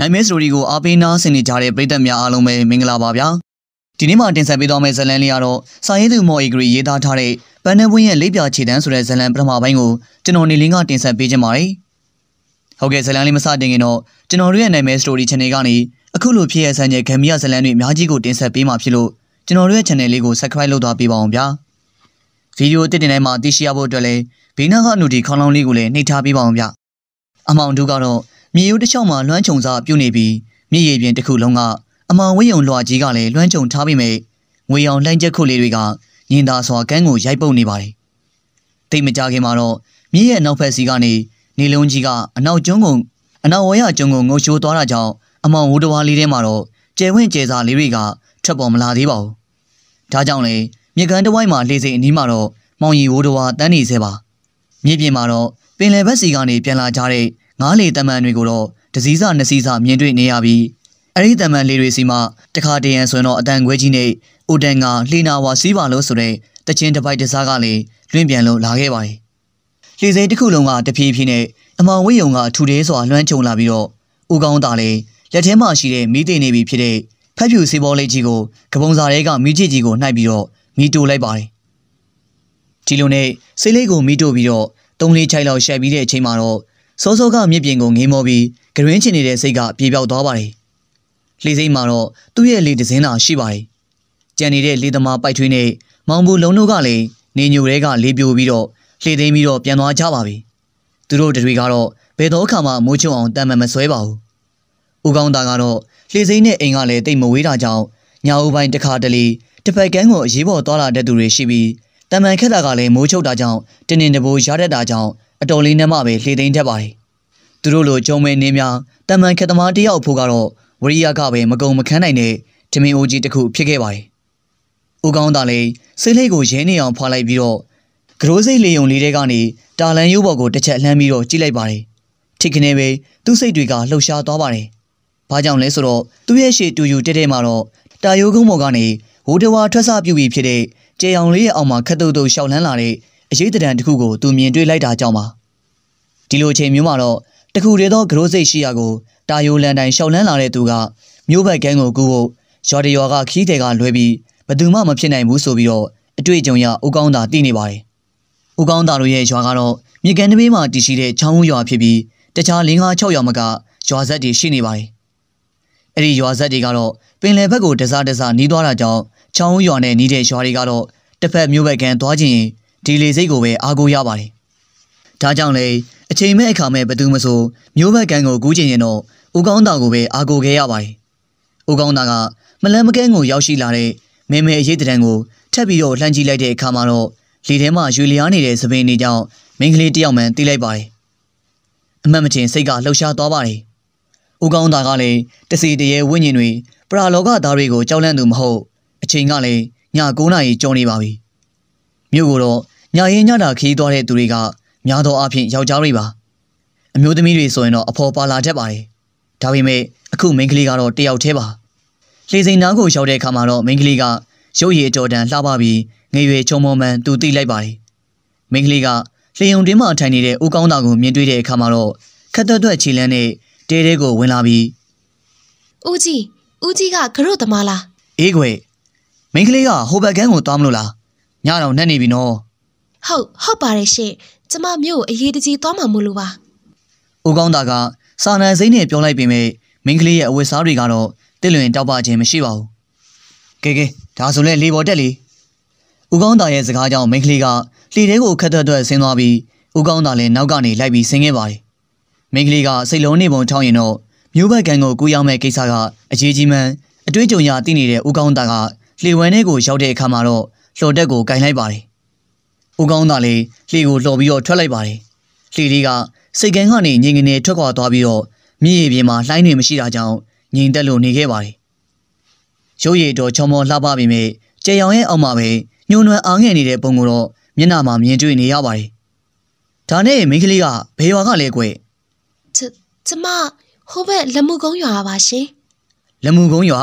နိုင်မဲစတိုရီကိုအားပေးနားဆင်နေကြတဲ့ပရိသတ်များအားလုံးပဲမင်္ဂလာပါဗျာဒီနေ့မှာတင်ဆက်ပေးသွားမယ့်ဇာတ်လမ်းလေးကတော့စာရေးသူမော်အီဂရီရေးသားထားတဲ့ဗန်နဘွင်းရဲ့လေးပြခြေတန်းဆိုတဲ့ဇာတ်လမ်းပထမပိုင်းကိုကျွန်တော်နေလင်းကတင်ဆက်ပေးခြင်းပါတယ်ဟုတ်ကဲ့ဇာတ်လမ်းလေးမစတင်ခင်တော့ကျွန်တော်တို့ရဲ့နိုင်မဲစတိုရီ channel ကနေအခုလိုဖြစ်ရဆန်းတဲ့ဂမ်မီယာဇာတ်လမ်းတွေအများကြီးကိုတင်ဆက်ပေးမှာဖြစ်လို့ကျွန်တော်တို့ရဲ့ channel လေးကို subscribe လုပ်သွားပေးပါအောင်ဗျာဗီဒီယိုအသစ်တင်တိုင်းမှာသိရှိရဖို့အတွက်လည်းဘေးနားကအနုတီခေါင်းလောင်းလေးကိုလည်းနှိပ်ထားပေးပါအောင်ဗျာအမောင်တို့ကတော့မြေရိုးတစ်လျှောက်မှာလွှမ်းခြုံစားပြုနေပြီးမြေရေပြင်တစ်ခုလုံးကအမောင်ဝင်းယုံလွှာကြီးကလည်းလွှမ်းခြုံထားပေမဲ့ငွေအောင်လှိုင်းချက်ခုလေးတွေကညင်သာစွာကန်းကိုရိုက်ပုတ်နေပါတယ်။တိတ်မကြခင်မှာတော့မြေရဲ့နောက်ဖက်စီကနေနေလုံးကြီးကအနောက်ကျွန်းကိုအနောက်ဝရကျွန်းကိုငုံရှိုးသွားတာကြောင့်အမောင်ဝတဝါလေးထဲမှာတော့ကျယ်ဝင့်ကျယ်စာလေးတွေကထွက်ပေါ်မလာသေးပါဘူး။ဒါကြောင့်လေမြေကန်တဝိုက်မှာလေစိမ်အနီးမှာတော့မောင်ရီဝတဝါတန်းနေစေပါ။မြေပြင်မှာတော့ပင်လယ်ဘက်စီကနေပြန်လာကြတဲ့ငားလေတမန်တွေကိုတော့ဒစည်းစာနှစည်းစာမြင်တွေ့နေရပြီးအဲ့ဒီတမန်လေးတွေစီမှာတခါတရံဆိုရင်တော့အတန်ခွဲကြီးနဲ့အိုတန်ကလှေနာဝါစီးပါလို့ဆိုတဲ့တချင်းတစ်ပိုက်တစ်စားကလည်းလွင့်ပြန်လို့လာခဲ့ပါတယ်။လှေစိမ်းတစ်ခုလုံးကတဖြည်းဖြည်းနဲ့အမောင်ဝိယုံကထူသေးစွာလွှမ်းခြုံလာပြီးတော့ဦးကောင်းသားလည်းလက်ထဲမှာရှိတဲ့မီးတည်နေပြီဖြစ်တဲ့ဖက်ဖြူစေးဘောလေးကြီးကိုကပုံစာရဲကမီးကြီးကြီးကိုနှိုက်ပြီးတော့မီးတိုလိုက်ပါတယ်။ဒီလိုနဲ့စေးလေးကိုမီးတိုပြီးတော့သုံးလေးချိုက်လောက်ရှက်ပြီးတဲ့အချိန်မှာတော့စောစောကမြစ်ပြင်ကိုငေးမောပြီးဂရင်းချင်နေတဲ့စိတ်ကပြေပြောက်သွားပါတယ်။လေစိတ်မှာတော့သူ့ရဲ့လေတစင်းသာရှိပါတယ်။ကြံနေတဲ့လေသမားပိုက်ထွေးနဲ့မောင်ဘူလုံးတို့ကလည်းနေညိုတဲကလေပြိုပြီးတော့လှေသိမ်းပြီးတော့ပြန်သွားကြပါပြီ။သူတို့တွေကတော့ဘယ်တော့ခါမှမိုးချုံအောင်တမ်းမမဆွဲပါဘူး။ဦးကောင်းသားကတော့လှေစိမ့်နဲ့အိမ်ကလည်းတိတ်မဝေးတာကြောင့်ညာဦးပိုင်းတစ်ခါတလေတစ်ဖက်ကန်းကိုအရေးပေါ်သွားလာတဲ့သူတွေရှိပြီးတမန်ခက်တာကလည်းမိုးချုပ်တာကြောင့်တင်းတင်းတဘိုးရတတ်တာကြောင့်အတော်လေးနဲ့မှပဲလှေသိမ်းတတ်ပါတယ်။သူတို့လိုကြုံမဲ့နင်းများတမန်ခက်သမားတယောက်အဖို့ကတော့ဝရိယကပဲမကုံမခန်းနိုင်တဲ့ဓမင်အိုကြီးတစ်ခုဖြစ်ခဲ့ပါတယ်။ဦးကောင်းသာလည်းစိတ်လေးကိုရဲနေအောင်ဖွာလိုက်ပြီးတော့ဂရိုးစိတ်လေယုံလေးထဲကနေတာလန်ရိုးပေါ်ကိုတစ်ချက်လှမ်းပြီးတော့ကြည့်လိုက်ပါတယ်။ထိခနေပဲသူ့စိတ်တွေကလှုပ်ရှားသွားပါတယ်။ဘာကြောင့်လဲဆိုတော့သူ့ရဲ့ရှေ့တူယူတက်တဲ့မှာတော့တာယိုးကုန်းပေါ်ကနေဝိုးတဝါထွက်ဆပြူပြီးဖြစ်တဲ့ကျေအောင်လေးရဲ့အောက်မှာခက်တုတ်တုတ်ရှောက်လန်းလာတဲ့အရေးတံတန်တစ်ခုကိုသူမြင်တွေ့လိုက်တာကြောင့်ပါဒီလိုအချိန်မျိုးမှာတော့တခုတည်းသောဂရိုးစိတ်ရှိရာကိုတာယိုလန်တိုင်ရှောက်လန်းလာတဲ့သူကမြို့ဘက်ကန်းကိုကူဖို့ရော်တရော်ကခီးတယ်ကလွဲပြီးဘသူမှမဖြစ်နိုင်ဘူးဆိုပြီးတော့အတွေ့အကြုံရဦးကောင်းသာသိနေပါတယ်။ဦးကောင်းသာတို့ရဲ့ရွာကတော့မြေကန်တပေးမှာတည်ရှိတဲ့ချောင်းဦးရွာဖြစ်ပြီးတခြား၄၅၆ရွာမကရွာဆက်တွေရှိနေပါတယ်။အဲ့ဒီရွာဆက်တွေကတော့ပင်လယ်ဘက်ကိုတစားတစားနီးသွားတာကြောင့်ချောင်းဦးရွာနဲ့နီးတဲ့ရွာတွေကတော့တစ်ဖက်မြို့ဘက်ကန်းသွားခြင်းဒီလေစိတ်ကိုပဲအားကိုးရပါတယ်။ဒါကြောင့်လေအချိန်မဲ့အခါမဲ့ဘသူမဆိုမျိုးဘက်ကံကိုကူးကျင်ရင်တော့ဦးကောင်းတာကိုပဲအားကိုးခဲ့ရပါတယ်။ဦးကောင်းတာကမလန်းမကန်းကိုရောက်ရှိလာတဲ့မေမေအရေးတံကိုထပ်ပြီးတော့လှမ်းကြည့်လိုက်တဲ့အခါမှာတော့လေထဲမှာရွေလျားနေတဲ့သပင်တွေကြောင့်မိန်းကလေးတယောက်မှန်တိလိုက်ပါတယ်။အမတ်မတင်စိတ်ကလှုပ်ရှားသွားပါတယ်။ဦးကောင်းတာကလည်းတစီတရေဝိညာဉ်တွေပရာလောကသားတွေကိုကြောက်လန့်သူမဟုတ်အချိန်ကလည်းည9နာရီကျော်နေပါပြီ။မြို့ကိုတော့ညရင်ညတာခီးသွားတဲ့သူတွေကများသောအားဖြင့်ယောက်ျားတွေပါအမျိုးသမီးတွေဆိုရင်တော့အဖော်ပါလာတတ်ပါတယ်ဒါပေမဲ့အခုမိန်းကလေးကတော့တယောက်တည်းပါလေစိန်နားကိုရောက်တဲ့အခါမှာတော့မိန်းကလေးကရုပ်ရည်အတော်တန်လှပပြီးငွေရွေချုံမောမှန်သူတိလိုက်ပါတယ်မိန်းကလေးကလျှင်ုံတွင်မှထိုင်နေတဲ့ဦးကောင်းသားကိုမြင်တွေ့တဲ့အခါမှာတော့ခက်သက်သက်ခြေလန်းနဲ့တဲတဲကိုဝင်လာပြီးဦးကြီးဦးကြီးကကရုတ်သမားလားအေးကွယ်မိန်းကလေးကဟိုဘက်ကန်းကိုသွားမလို့လားညတော့နဲ့နေပြီနော်ဟုတ်ဟုတ်ပါတယ်ရှင့်ကျမမျိုးကိုအရေးတကြီးသွားမှာမို့လို့ပါဦးကောင်းတာကစာနန်စိမ့်နဲ့ပြောလိုက်ပေမဲ့မင်းကလေးရဲ့အဝတ်စားတွေကတော့တစ်လွင်တောက်ပခြင်းမရှိပါဘူးကဲကဲဒါဆိုလဲလေပေါ်တက်လေဦးကောင်းတာရဲ့စကားကြောင့်မင်းကလေးကလှေထဲကိုခက်သက်သက်ဆင်းသွားပြီးဦးကောင်းတာလည်းနောက်ကနေလိုက်ပြီးဆင်းခဲ့ပါတယ်မင်းကလေးကစိတ်လုံးနေပုံချောင်းရင်တော့မျိုးဘက်ကံကိုကူးရောက်မဲ့ကိစ္စကအရေးကြီးမှန်းအတွေ့အကြုံရသိနေတဲ့ဦးကောင်းတာကလှေဝမ်းထဲကိုရောက်တဲ့အခါမှာတော့လျှော်တက်ကိုကင်လိုက်ပါတယ်။ဦးကောင်းသာလည်းလှေကိုလှော်ပြီးတော့ထွက်လိုက်ပါတယ်။လှေလေးကစိတ်ကန်းကနေငြိမ်ငနေထွက်ခွာသွားပြီးတော့မြေရေပြင်မှာလှိုင်းတွေမရှိတာကြောင့်ငြိမ်သက်လို့နေခဲ့ပါတယ်။ရုပ်ရည်တော်ချောမောလှပပေမဲ့ကြေရောင်ရဲ့အောက်မှာပဲညှို့နှွယ်အားငယ်နေတဲ့ပုံကိုတော့မျက်နှာမှာမြင်တွေ့နေရပါတယ်။ဒါနဲ့မိန်းကလေးကဘေရွာကလည်းကွယ်ကျမဟိုဘက်လမုကုန်းရွာပါရှင်။လမုကုန်းရွာ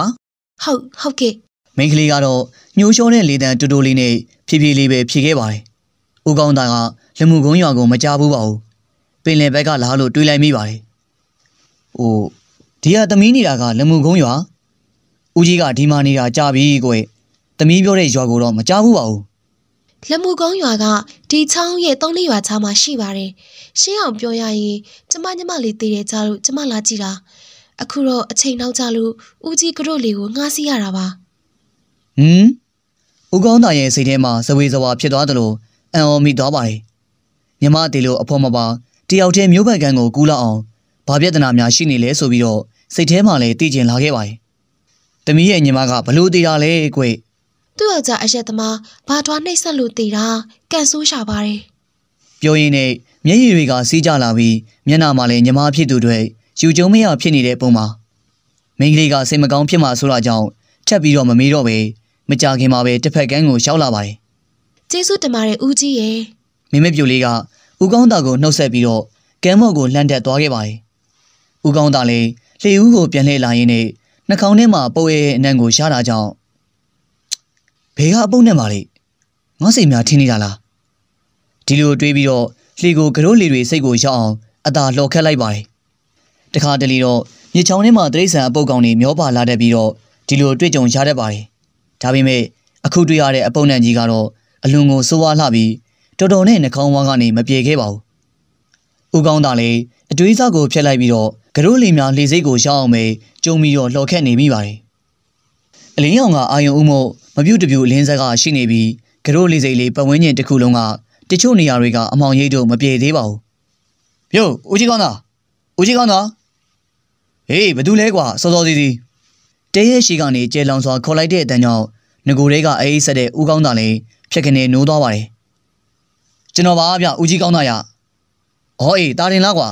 ဟုတ်ဟုတ်ကဲ့မိန်းကလေးကတော့ညှိုးလျှောတဲ့လေတံတူတူလေးနဲ့ဖြည်းဖြည်းလေးပဲဖြေခဲ့ပါတယ်။ဦးကောင်းသားကလမှုကုန်းရွာကိုမကြဘူးပါဘူး။ပင်လယ်ဘက်ကလာလို့တွေးလိုက်မိပါတယ်။ဟိုဒီကသမီးနေတာကလမှုကုန်းရွာဦးကြီးကဒီမှာနေတာကြာပြီကွယ်။သမီးပြောတဲ့ရွာကိုတော့မကြဘူးပါဘူး။လမှုကုန်းရွာကဒီချောင်းရဲ့သုံးလေးရွာချားမှာရှိပါတယ်။ရှင်းအောင်ပြောရရင်ကျမညမလေးတည်တယ်ကြလို့ကျမလာကြည့်တာ။အခုတော့အချိန်နောက်ကြလို့ဦးကြီးကတို့လေးကိုငှားစီရတာပါ။ဟမ်ဦးကောင်းသားရဲ့စိတ်ထဲမှာဇဝေဇဝါဖြစ်သွားသလိုအံ့ဩမိသွားပါတယ်မြမတေလိုအဖော်မပါတယောက်တည်းမျိုးပတ်ကန်းကိုကူးလောက်အောင်ဘာပြဿနာများရှိနေလဲဆိုပြီးတော့စိတ်ထဲမှာလည်းတည်ကျင်လာခဲ့ပါတယ်တမီးရဲ့ညီမကဘလို့သေးတာလဲကွသူ့ယောက်ျားအရက်သမားဘာထွားနှိပ်စက်လို့သေးတာကန်ဆိုးရှာပါတယ်ပြောရင်းနဲ့မျက်ရည်တွေကစီးကြလာပြီးမျက်နှာမှာလည်းညီမဖြစ်သူတွေယူကြုံမရဖြစ်နေတဲ့ပုံမှာမိန်းကလေးကစိတ်မကောင်းဖြစ်မှဆိုလာကြောင်းချက်ပြီးတော့မမေးတော့ပဲမကြခင်မှာပဲတစ်ဖက်ကန်းကိုရောက်လာပါတယ်ကျေးဇူးတင်ပါတယ်ဦးကြီးရေမိမပြိုလေးကဦးကောင်းတာကိုနှုတ်ဆက်ပြီးတော့ကမ်းမော့ကိုလှမ်းတက်သွားခဲ့ပါတယ်ဦးကောင်းတာလည်းလေဦးကိုပြန်လှည့်လာရင်းနဲ့နှကောင်းထဲမှာပုတ်ရဲအနံ့ကိုရှားတာကြောင့်ဘေကအပုတ်နဲ့ပါလေငေါ့စိတ်များထင်းနေတာလားဒီလိုတွေးပြီးတော့လေကိုကရိုးလေတွေစိတ်ကိုရောက်အောင်အသာလှော်ခတ်လိုက်ပါတယ်တခါတလေတော့မြေချောင်းထဲမှာတိရစ္ဆာန်အပုတ်ကောင်တွေမျောပါလာတတ်ပြီးတော့ဒီလိုတွေ့ကြုံရတတ်ပါတယ်ဒါပေမဲ့အခုတွေ့ရတဲ့အပုံနဲ့ကြီးကတော့အလွန်ကိုစိုးဝါးလှပြီးတော်တော်နဲ့နှကောင်းဝါးကနေမပြေခဲ့ပါဘူး။ဦးကောင်းသာလည်းအတွေးစားကိုဖျက်လိုက်ပြီးတော့ကရိုးလီများလေစိတ်ကိုရှောင်းအောင်ပဲကြုံပြီးတော့လှော်ခက်နေမိပါတယ်။အလင်းရောင်ကအာယုံဦးမို့မပြုတ်တပြုတ်အလင်းဆက်ကရှိနေပြီးကရိုးလေစိတ်လေးပတ်ဝန်းကျင်တစ်ခုလုံးကတချို့နေရာတွေကအမောင်ရိပ်တို့မပြေသေးပါဘူး။ပြုတ်ဦးကြီးကောင်းသာဦးကြီးကောင်းသာဟေးဘာတူလဲကွာစောစောစီစီတဲရဲရှိကနေကျဲလောင်စွာခေါ်လိုက်တဲ့အတန်းကြောင့်ငကိုတွေကအေးအေးဆက်တဲ့ဦးကောင်းသာလည်းဖြက်ခနေနိုးသွားပါတယ်ကျွန်တော်ပါဗျဦးကြီးကောင်းသာရဟောအေးတာတင်လားကွာ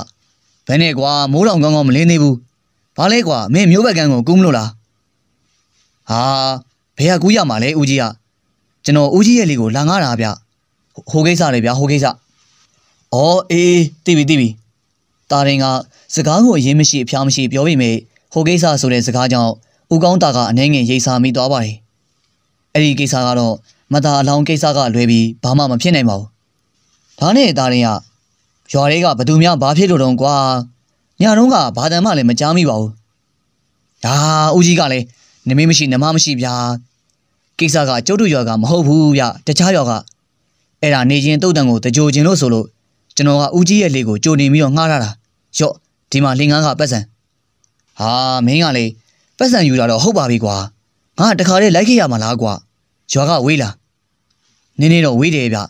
ဘယ်နဲ့ကွာမိုးတောင်ကောင်းကောင်းမလင်းသေးဘူးဘာလဲကွာမင်းမျိုးဘက်ကန်းကိုကူးမလို့လားဟာဘယ်ကကူးရမှာလဲဦးကြီးကကျွန်တော်ဦးကြီးရဲ့လေကိုလာငားတာဗျဟိုကိစ္စလေဗျဟိုကိစ္စအော်အေးတိပြီတိပြီတာရင်ကစကားကိုအရင်မရှိအဖျားမရှိပြောပေမဲ့ဟိုကိစ္စဆိုတဲ့စကားကြောင့်ဦးကောင်းတာကအနေငယ်ရိတ်စာမိသွားပါတယ်အဲ့ဒီကိစ္စကတော့မသားအလောင်းကိစ္စကလွဲပြီးဘာမှမဖြစ်နိုင်ပါဘူးဒါနဲ့အသားရင်ကရွာတွေကဘသူများဘာဖြစ်လို့တုံးကွာညတုန်းကဘာတမ်းမှလည်းမကြားမိပါဘူးဒါဦးကြီးကလည်းနမေမရှိ နမမရှိဗျာကိစ္စကကျုပ်တို့ရွာကမဟုတ်ဘူးဗျတခြားရွာကအဲ့ဒါနေချင်းတုတ်တန်ကိုတကြိုချင်းလို့ဆိုလို့ကျွန်တော်ကဦးကြီးရဲ့လေကိုကြိုနေပြီးတော့ငှားရတာရော့ဒီမှာလင်ကန်းကပတ်စံဟာမင်းကလေပတ်စံယူလာတော့ဟုတ်ပါပြီကွာငါတခါလေးလိုက်ခဲ့ရမှာလားကွာရွာကဝေးလားနင်းနေတော့ဝေးတယ်ဗျ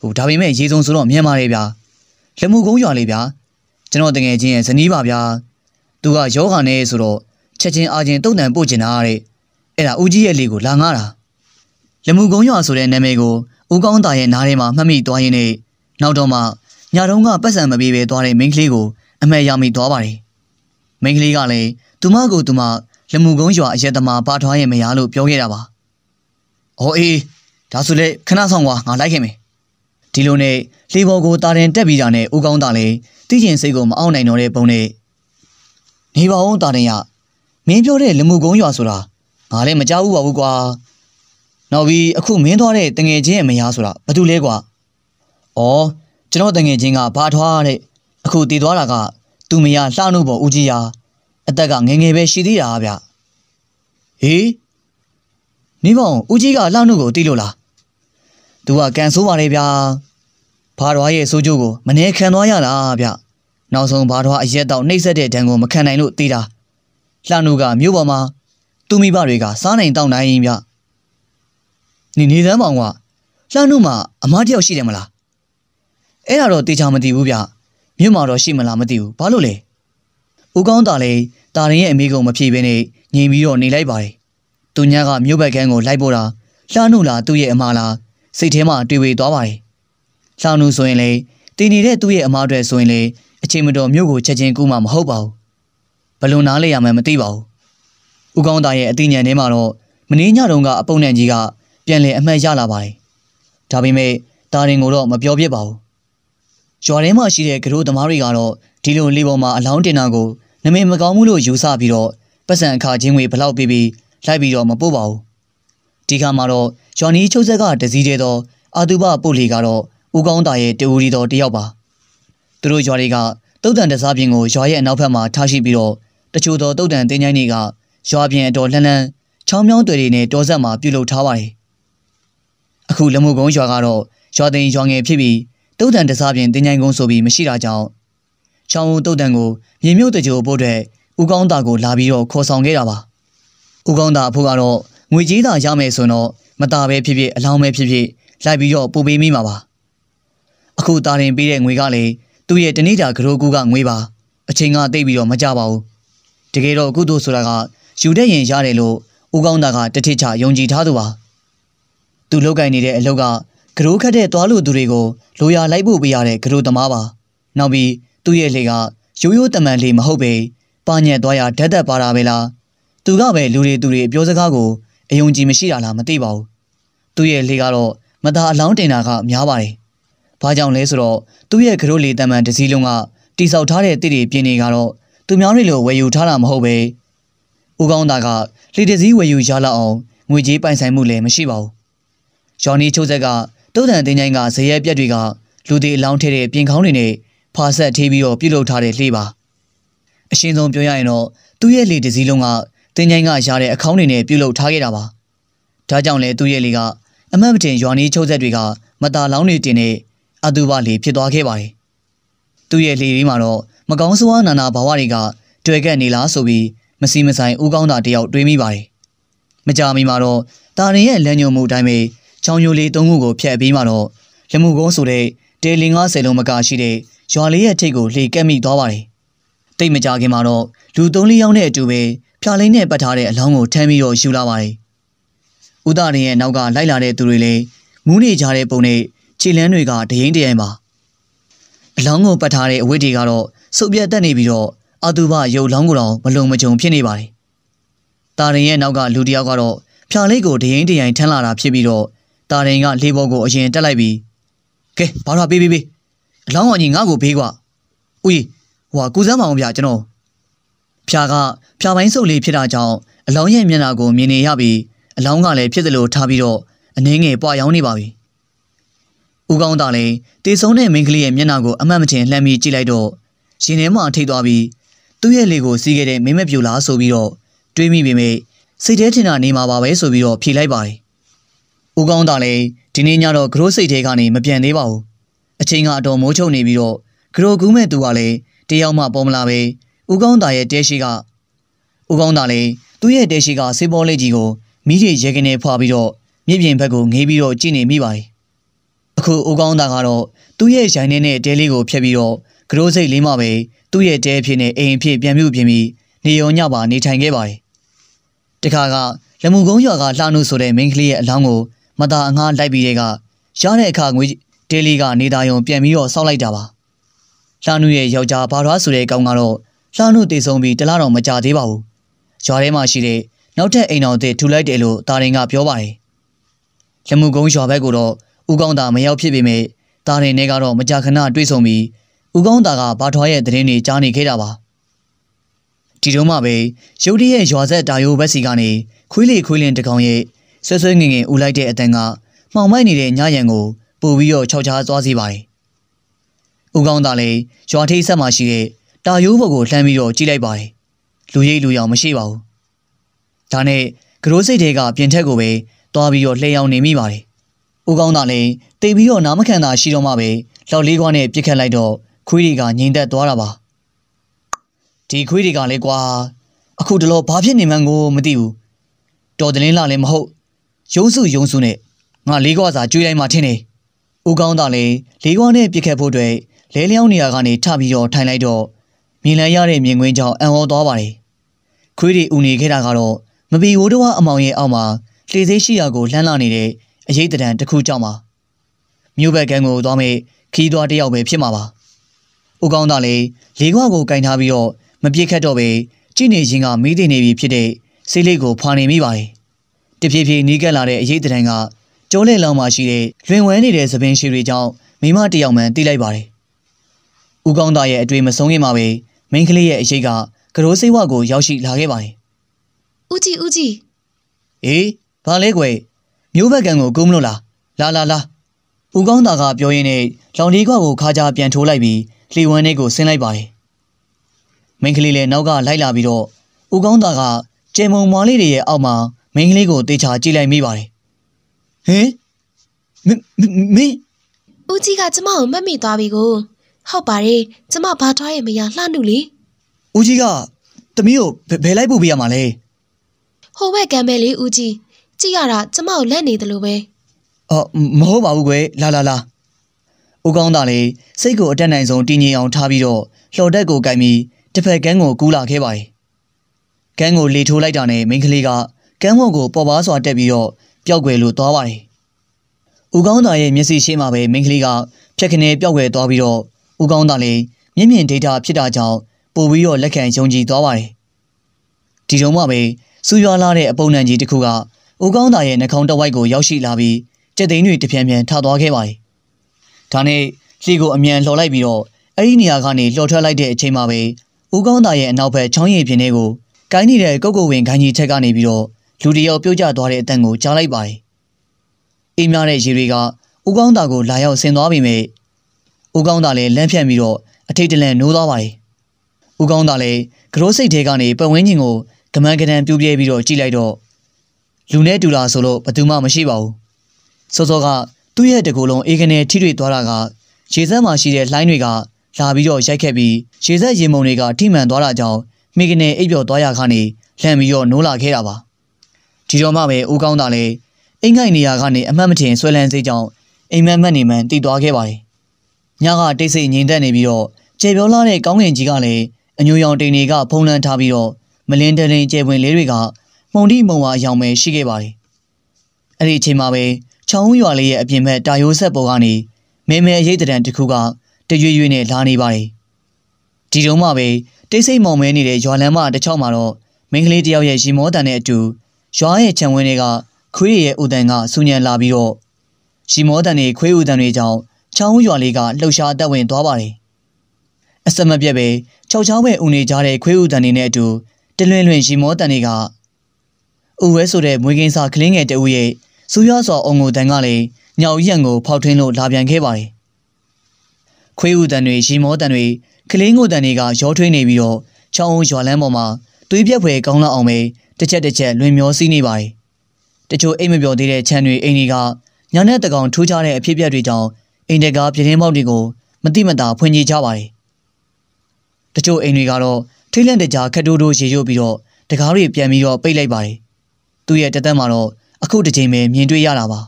ဟိုဒါပေမဲ့ရေစုံဆိုတော့မြန်ပါတယ်ဗျလက်မှုကုန်းရွာလေးဗျကျွန်တော်တငယ်ချင်းရဲ့ဇနီးပါဗျသူကယောဂာနဲ့ဆိုတော့ချက်ချင်းအာချင်းတုံ့တန်ပို့ကျင်တာတဲ့အဲ့ဒါဦးကြီးရဲ့လေကိုလာငားတာလက်မှုကုန်းရွာဆိုတဲ့နာမည်ကိုဦးကောင်းသားရဲ့နားထဲမှာမှတ်မိသွားရင်းနဲ့နောက်တော့မှညတုန်းကပတ်စံမပြေးပဲသွားတဲ့မိန်းကလေးကိုအမှန်ရမိသွားပါတယ်မိန်းကလေးကလည်းသူမကိုသူမလက်မှုကုန်းရွာအရက်သမားပါထွားရဲ့မယားလို့ပြောခဲ့တာပါ။ဩအေးဒါဆိုလေခဏဆောင်ကွာငါလိုက်ခင်မယ်။ဒီလိုနဲ့လေပေါ်ကိုတာရင်တက်ပြီးတာနဲ့ဦးကောင်းတာလည်းတိကျင်စိတ်ကိုမအောင်နိုင်တော့တဲ့ပုံနဲ့နေပါအောင်တာရင်ရမင်းပြောတဲ့လမှုကုန်းရွာဆိုတာငါလည်းမကြောက်ဘူးပါဘူးကွာ။နောက်ပြီးအခုမင်းသွားတဲ့တငယ်ချင်းရဲ့မယားဆိုတာဘာတူလဲကွာ။ဩကျွန်တော်တငယ်ချင်းကဘာထွားတဲ့အခုတည်သွားတာက သူမယားလှနှုတ်ပေါ်ဦးကြီးရာအသက်ကငငယ်ပဲရှိသေးတာဗျ။ဟေးနေမောင်ဦးကြီးကလှနှုတ်ကိုတီးလို့လားသူကကန်ဆိုးပါတယ်ဗျာဘာတော်ရဲ့ဆိုးကျိုးကိုမနေခံသွားရတာဗျနောက်ဆုံးဘာတော်အရက်တော့နှိမ့်ဆက်တဲ့ဒဏ်ကိုမခံနိုင်လို့တီးတာလှနှုတ်ကမြို့ပေါ်မှာသူမိဘတွေကစားနိုင်တောင်းနိုင်ဗျနေနေသမ်းမောင်ကလှနှုတ်မှာအမားတယောက်ရှိတယ်မလားအဲ့ဒါတော့တေချာမသိဘူးဗျမြို့မှာတော့ရှိမလားမသိဘူးဘာလို့လဲဦးကောင်းတာလေတာရင်ရဲ့အမိကောင်မဖြေဘဲနဲ့ငြိမ်ပြီးတော့နေလိုက်ပါတယ်သူညကမြို့ဘက်ကန်းကိုလိုက်ပို့တာလှနှုလားသူ့ရဲ့အမလားစိတ်ထဲမှာတွေးဝေသွားပါတယ်လှနှုဆိုရင်လေတင်နေတဲ့သူ့ရဲ့အမအတွက်ဆိုရင်လေအချိန်မတော်မြို့ကိုချက်ချင်းကူးမှာမဟုတ်ပါဘူးဘလုံနားလေရမှန်းမသိပါဘူးဦးကောင်းသားရဲ့အသိဉာဏ်ထဲမှာတော့မင်းညတုံးကအပုံနဲ့ကြီးကပြန်လည်အမှတ်ရလာပါတယ်ဒါပေမဲ့တာရင်ကိုတော့မပြောပြပါဘူးရွာထဲမှာရှိတဲ့ကရိုးသမားတွေကတော့ဒီလိုလေးပေါ်မှာအလောင်းတင်တာကိုနမင်မကောင်းမှုလို့ယူဆပြီးတော့ပတ်စံအခါချင်းငွေဘလောက်ပေးပြီးလိုက်ပြီးတော့မပို့ပါဘူးဒီခါမှာတော့ဂျွန်နီချုပ်ဆက်ကတစည်းသေးသောအာတုဘပို့လီကတော့ဦးကောင်းတာရဲ့တူရီတော်တယောက်ပါသူတို့ရွာတွေကတုတ်တန်တစားပြင်ကိုရွာရဲ့အနောက်ဘက်မှာထားရှိပြီးတော့တချို့သောတုတ်တန်တင်းကျိုင်းတွေကရွာပြင်အတော်လှမ်းလှမ်းချောင်းမြောင်းတွေတွေနဲ့တောဆက်မှာပြုတ်လုထားပါတယ်အခုလမှုကုန်းရွာကတော့ရွာသိန်ရွာငယ်ဖြစ်ပြီးတုတ်တန်တစားပြင်တင်းကျိုင်းကုန်းဆိုပြီးမရှိတာကြောင့်ချောင်းဦးတုတ်တန်ကိုမြေမြုပ်တကြိုဖို့အတွက်ဦးကောင်းတာကိုလာပြီးတော့ခေါ်ဆောင်ခဲ့တာပါ။ဦးကောင်းသာအဖို့ကတော့ငွေကြီးသာရမယ်ဆိုတော့မตาပဲဖြစ်ဖြစ်အလောင်းပဲဖြစ်ဖြစ်လိုက်ပြီးတော့ပို့ပေးမိမှာပါအခုတာရင်ပေးတဲ့ငွေကလည်းသူ့ရဲ့တနေ့တာကရိုးကူကငွေပါ အချိန်ကတိတ်ပြီးတော့မကြပါဘူးတကယ်တော့ကုသိုလ်ဆိုတာကယူတဲ့ရင်ရတယ်လို့ဦးကောင်းသာကတထစ်ချယုံကြည်ထားသူပါသူလောက်ကင်နေတဲ့အလောက်ကကရိုးခတ်တဲ့သွားလူသူတွေကိုလိုရာလိုက်ဖို့ပေးရတဲ့ကရိုးသမားပါနောက်ပြီးသူ့ရဲ့လေကရိုးရိုးတမန်လေမဟုတ်ပဲပညက်သွားရဓာတ်သက်ပါတာပဲလားသူကပဲလူတွေသူတွေအပြောစကားကိုအယုံကြည်မရှိတာလားမသိပါဘူး။သူ့ရဲ့လေကတော့မသာအလောင်းတင်တာကများပါတယ်။ဘာကြောင့်လဲဆိုတော့သူ့ရဲ့ကရိုးလေတမန်တစ်စီးလုံးကတိဆောက်ထားတဲ့တိတွေပြင်းနေကတော့သူများတွေလိုဝယ်ယူထားတာမဟုတ်ပဲ။ဦးကောင်းသားကလေတစည်းဝယ်ယူရလောက်အောင်ငွေကြေးပိုင်ဆိုင်မှုလည်းမရှိပါဘူး။ယော်နီချိုးဆက်ကတုတ်တန်တင်းချိုင်းကဇေယျပြက်တွေကလူတွေအလောင်းထည့်တဲ့ပြင်ခေါင်းတွေနဲ့ဖာဆက်ထေးပြီးတော့ပြုတ်လုထားတဲ့လှေပါ။အရှင်းဆုံးပြောရရင်တော့သူ့ရဲ့လေတစည်းလုံးကတင်းချိုင်းကရတဲ့အခေါင်းတွေနဲ့ပြုတ်လုထားခဲ့တာပါ။ဒါကြောင့်လဲသူ့ရဲ့လေကအမတ်မတင် ရွာနီးချုပ်ဆက်တွေကမတာလောင်းနေတင်တဲ့အတူပါလေဖြစ်သွားခဲ့ပါတယ်။သူ့ရဲ့လေလေးမှာတော့မကောင်းဆိုးဝါးနာနာဘာဝတွေကတွေ့ကက်နေလားဆိုပြီးမစီမဆိုင်ဦးကောင်းတာတယောက်တွေးမိပါတယ်။မကြမီမှာတော့တာရင်ရဲ့လမ်းညွှန်မှုအတိုင်းပဲချောင်းယိုလေးသုံးခုကိုဖျက်ပြီးမှတော့လမှုကုန်းဆိုတဲ့တဲလင်90လုံးမကရှိတဲ့ရွာလေးရဲ့ထိတ်ကိုလှေကက်မိသွားပါတယ်။တိတ်မကြခင်မှာတော့လူ3-4ယောက်နဲ့အတူပဲဖြာလိန်နဲ့ပတ်ထားတဲ့အလောင်းကိုထမ်းပြီးတော့ယူလာပါတယ်။ဦးသားရင်ရဲ့နောက်ကလိုက်လာတဲ့သူတွေလည်းမူးနေကြတဲ့ပုံနဲ့ခြေလန်းတွေကတရင်တရင်ပါ။အလောင်းကိုပတ်ထားတဲ့အဝတ်တွေကတော့စုပ်ပြတ်တက်နေပြီးတော့အတူပါရုပ်လောင်းကိုတော့မလုံမကြုံဖြစ်နေပါတယ်။တာရင်ရဲ့နောက်ကလူတစ်ယောက်ကတော့ဖြာလိန်ကိုတရင်တရင်ထမ်းလာတာဖြစ်ပြီးတော့တာရင်ကလေးဘောကိုအရင်တက်လိုက်ပြီးကဲဘာလို့ပေးပေးပေးအလောင်းအောင်ကြီးငါ့ကိုဘေးကွာ။ဦးကြီးဟိုကကုစမ်းမအောင်ဗျာကျွန်တော်ဖြာကဖြာပိုင်းစုပ်လေးဖြစ်တာကြောင့်အလောင်းရဲ့မျက်နှာကိုမြင်နေရပြီးအလောင်းကလည်းဖြစ်သလို ထားပြီးတော့အနှင်းငယ်ပွာရောင်းနေပါပြီ။ဦးကောင်းသာလည်းတေဆုံးတဲ့မိန်းကလေးရဲ့မျက်နှာကိုအမှတ်မချင်လှမ်းပြီးကြည့်လိုက်တော့ရှင်ထဲမှာထိတ်သွားပြီးသူ့ရဲ့လေကိုစီးခဲ့တဲ့မိမပြူလားဆိုပြီးတော့တွေးမိပေမဲ့စိတ်ထဲထင်တာနေမှာပါပဲဆိုပြီးတော့ဖြေလိုက်ပါတယ်။ဦးကောင်းသာလည်းဒီနေ့ညတော့ဂရိုးစိတ်ထဲကနေမပြန်သေးပါဘူး။အချိန်ကအတော်မိုးချုပ်နေပြီးတော့ဂရိုးကူးမဲ့သူကလည်းတယောက်မှ ပေါ်မလာပဲဦးကောင်းသားရဲ့တဲရှိကဦးကောင်းသားလည်းသူ့ရဲ့တဲရှိကစေပေါ်လေးကြီးကိုမိတွေရေကနေဖွာပြီးတော့မြေပြင်ဘက်ကိုငေးပြီးတော့ကြည့်နေမိပါတယ်။အခုဦးကောင်းသားကတော့သူ့ရဲ့ရိုင်းနှင်းတဲ့တဲလေးကိုဖျက်ပြီးတော့ဂရိုးစိတ်လေးမှပဲသူ့ရဲ့တဲအဖြစ်နဲ့အိမ်အဖြစ်ပြန်ပြုတ်ပြင်ပြီးနေုံညပါနေထိုင်ခဲ့ပါတယ်။တခါကလမှုကုန်းရွာကလှနုဆိုတဲ့မိန်းကလေးရဲ့အလောင်းကိုမသားအငှားလိုက်ပြီးတဲ့ကရတဲ့အခါငွေဒေးလီကနေသားယုံ ပြန်ပြီးတော့ဆောက်လိုက်တာပါ။လှနုရဲ့ယောက်ျားဘာရွာဆိုတဲ့ကောင်ကတော့လှနှုတ်တည်ဆုံးပြီးတလားတော်မကြသေးပါဘူး။ရွာထဲမှာရှိတဲ့နောက်ထပ်အိမ်တော်တွေထူလိုက်တယ်လို့တာရင်ကပြောပါတယ်။လမှုကုန်းရွာဘက်ကိုတော့ဦးကောင်းတာမရောက်ဖြစ်ပေမဲ့တာရင်နဲ့ကတော့မကြခဏတွေ့ဆုံပြီးဦးကောင်းတာကဘာထွားရဲ့သတင်းတွေကြားနေခဲ့တာပါ။ဒီတုန်းမှပဲရုတ်တရက်ရွာဆက်တာယိုဘက်စီကနေခွေးလေခွေးလင်တကောင်ရဲ့ဆွဲဆွဲငင်ငင်ဦးလိုက်တဲ့အတန်ကမှောင်မိုက်နေတဲ့ညရံကိုပို့ပြီးတော့ခြောက်ခြားသွားစေပါတယ်။ဦးကောင်းတာလည်းရွာထိပ်ဆက်မှာရှိတဲ့တာရိုးဘော်ကိုလှမ်းပြီးတော့ကြည့်လိုက်ပါတယ်လူရိပ်လူရောင်မရှိပါဘူးဒါနဲ့ကရိုးစိတ်တွေကပြင်ထက်ကိုပဲသွားပြီးတော့လှည့်ရောက်နေမိပါတယ်ဦးကောင်းသာလည်းတိတ်ပြီးတော့နားမခံတာရှိတော့မှပဲလောက်လေးခွားနဲ့ပြစ်ခတ်လိုက်တော့ခွေးတွေကငြိမ်သက်သွားတာပါဒီခွေးတွေကလည်းကွာအခုတလောဘာဖြစ်နေမှန်းကိုမသိဘူးတော်တလင်းလာလည်းမဟုတ်ရုံးစုရုံးစုနဲ့ငါလေးခွားစာကြွေးလိုက်မှထင်တယ်ဦးကောင်းသာလည်းလေးခွားနဲ့ပြစ်ခတ်ဖို့အတွက်လဲလျောင်းနေရာကနေထပြီးတော့ထိုင်လိုက်တော့မြင်လိုက်ရတဲ့မြင်ကွင်းကြောင့်အံ့ဩသွားပါတယ်။ခွေးတွေဥနေခဲ့တာကတော့ မပီဝိုးတော်အမောင်ရဲ့အောက်မှာလှေသေးရှိရာကိုလှမ်းလာနေတဲ့အရေးတံတစ်ခုကြောင့်ပါ။မြို့ဘက်ကန်းကိုသွားမဲ့ခီးသွားတယောက်ပဲ ဖြစ်မှာပါ။ဥကောင်းသားလေးလေခွကိုကင်ထားပြီးတော့မပြစ်ခတ်တော့ပဲကြည်နေရင်ကမီးတင်နေပြီဖြစ်တဲ့ဆေးလေးကိုဖွာနေမိပါတယ်။တဖြည်းဖြည်းနီးကပ်လာတဲ့အရေးတံကကျောလဲလောင်မှာရှိတဲ့လွင်ဝဲနေတဲ့သပင်ရှိတွေကြောင့်မိမတယောက်မှန်တိလိုက်ပါတယ်။ဥကောင်းသားရဲ့အတွေ့မဆုံးခင်မှာပဲမိန်းကလေးရဲ့အရေးကကရိုးစိတ်ဝကိုရောက်ရှိလာခဲ့ပါတယ်။ဦးကြီးဦးကြီးအေးဘာလဲကွယ်မျိုးဘက်ကံကိုကုမလို့လားလာလာလာဦးကောင်းသာကပြောရင်းနဲ့လောင်ဒီကွာကိုခါကြပြန်ထိုးလိုက်ပြီးလှေဝမ်းထဲကိုဆင်းလိုက်ပါတယ်။မိန်းကလေးလည်းနောက်ကလိုက်လာပြီးတော့ဦးကောင်းသာကကျဲမုံမွားလေးတွေရဲ့အောက်မှာမိန်းကလေးကိုတေချာကြည့်လိုက်မိပါတယ်။ဟင်မင်းဦးကြီးကကျမကိုမတ်မိသွားပြီကို။ဟုတ်ပါတယ်ကျမဘာသွားရဲ့မရလှနှုလေဦးကြီးကသမီးကိုဘယ်လိုက်ပို့ပေးရမှာလဲဟိုဘက်ကံပဲလေဦးကြီးကြည့်ရတာကျမကိုလက်နေတယ်လို့ပဲအော်မဟုတ်ပါဘူးကွယ်လာလာလာဦးကောင်းသားလည်းစိတ်ကိုအတက်နိုင်ဆုံးတည်ငြိမ်အောင်ထားပြီးတော့လှော်တက်ကိုကင်ပြီးတစ်ဖက်ကန်းကိုကူးလာခဲ့ပါတယ်ကန်းကိုလေထိုးလိုက်တာနဲ့မိန်းကလေးကကန်းဝုံကို ပေါ်ပါစွာတက်ပြီးတော့ပျောက်ွယ်လို့သွားပါတယ်ဦးကောင်းသားရဲ့မျက်စိရှိမှပဲမိန်းကလေးကဖြက်ခနဲပျောက်ွယ်သွားပြီးတော့ဦးကောင်းသာလည်းမြင့်မြင့် data ဖြစ်တာကြောင့်ပို့ပြီးတော့လက်ခံယုံကြည်သွားပါတယ်။ဒီတုန်းကပဲစူရွာလာတဲ့အပုံနံကြီးတစ်ခုကဦးကောင်းသာရဲ့နှာခေါင်းတဝိုက်ကိုရောက်ရှိလာပြီးကြက်သိန်းတွေတပြန်ပြန်ထသွားခဲ့ပါတယ်။ဒါနဲ့လှေကိုအမြန်လှော်လိုက်ပြီးတော့အဲ့ဒီနေရာကနေလှော်ထွက်လိုက်တဲ့အချိန်မှာပဲဦးကောင်းသာရဲ့အနောက်ဘက်ချောင်းရည်ပြင်လေးကိုကိုင်းနေတဲ့ကုတ်ကုတ်ဝင်ခိုင်းကြီးချက်ကနေပြီးတော့လူတယောက်ပြုတ်ကျသွားတဲ့အတန်ကိုကြားလိုက်ပါတယ်။အေးများတဲ့ရေတွေကဦးကောင်းသာကိုလာရောက်ဆင်သွားပေမဲ့ဦးကောင်းသာလည်းလမ်းဖြန့်ပြီးတော့အထိတ်တလန့်နိုးသွားပါတယ်။ဦးကောင်းသာလည်းကရိုးစိတ်ထဲကနေပတ်ဝန်းကျင်ကိုကမန်ကတန်ပြူပြဲပြီးတော့ကြည့်လိုက်တော့လူနဲ့တူတာဆိုလို့ဘသူမှမရှိပါဘူး။စောစောကသူ့ရဲ့တကူလုံးအေးကနေထိတွေ့သွားတာကရေစက်မှာရှိတဲ့လှိုင်းတွေကလာပြီးတော့ရိုက်ခက်ပြီးရေစက်ရေမုံတွေကထိမှန်သွားတာကြောင့်မိကနေအိပ်ပျော်သွားရခါနေလှမ်းပြီးတော့နိုးလာခဲ့တာပါ။ဒီတော့မှပဲဦးကောင်းသာလည်းအိမ်ခိုင်နေရာကနေအမှတ်မထင်ဆွဲလန်းစေးကြောင့်အိမ်မက်မက်နေမှန်တည်သွားခဲ့ပါတယ်။ညကတိတ်ဆိတ်ငြိမ်သက်နေပြီးတော့ကျေပြောလာတဲ့ကောင်းငင်ကြီးကလည်းအညိုရောင်တိန်တွေက ဖုံးလွှမ်းထားပြီးတော့မလင်းတလင်းကျဲပွင့်လေးတွေကမှုန်တိမှုံဝါအယောင်ပဲရှိခဲ့ပါတယ်။အဲ့ဒီအချိန်မှာပဲချောင်းဦးရွာလေးရဲ့အပြင်ဘက်တာယိုးဆက်ပေါ်ကနေမဲမဲရိတ်တံတစ်ခုကတရွေ့ရွေ့နဲ့လာနေပါတယ်။ဒီတုန်းမှပဲတိတ်ဆိတ်မောင်မဲနေတဲ့ရွာလမ်းမတစ်ချောင်းမှာတော့မင်းကလေးတယောက်ရဲ့ရီမောတန်နဲ့အတူရွာရဲ့ခြံဝင်းတွေကခွေးရဲ့ဥတန်ကဆူညံလာပြီးတော့ရီမောတန်တွေခွေးဥတန်တွေကြောင့်ချောင်းရွာလေးကလှုပ်ရှားတက်ဝင်သွားပါတယ်။အစမပြက်ပဲချောက်ချောင်းပဲဦးနေကြတဲ့ခွေးဥတန်တွေနဲ့အတူတလွင်လွင်ရီမောတန်တွေကဥဝဲဆိုတဲ့မွေးကင်းစာကလင်းငယ်တူရဲ့စူးရွာစွာအုံကိုတန်ကလည်းညောင်ရံကိုဖောက်ထွင်းလို့လာပြန်ခဲ့ပါတယ်။ခွေးဥတန်တွေရီမောတန်တွေကလင်းငိုတန်တွေကရောထွေးနေပြီးတော့ချောင်းရွာလမ်းပေါ်မှာသွေးပြက်ဖွယ်ကောင်းလောက်အောင်ပဲတစ်ချက်တစ်ချက်လွင်မျောစီးနေပါတယ်။တချို့အိမ်မပြောသေးတဲ့ခြံတွေအိမ်တွေကညနေတကောင်ထိုးကြတဲ့အဖြစ်အပျက်တွေကြောင့်အိမ်တကာပြတင်းပေါက်တွေကိုမတိမတာဖွင့်ကြည့်ကြပါတယ်။တချို့အိမ်တွေကတော့ထိတ်လန့်တကြားခက်တိုးတိုးရေရွတ်ပြီးတော့တကားတွေပြန်ပြီးတော့ပိတ်လိုက်ပါတယ်။သူ့ရဲ့တသက်မှာတော့အခုတစ်ချိန်ပဲမြင်တွေ့ရတာပါ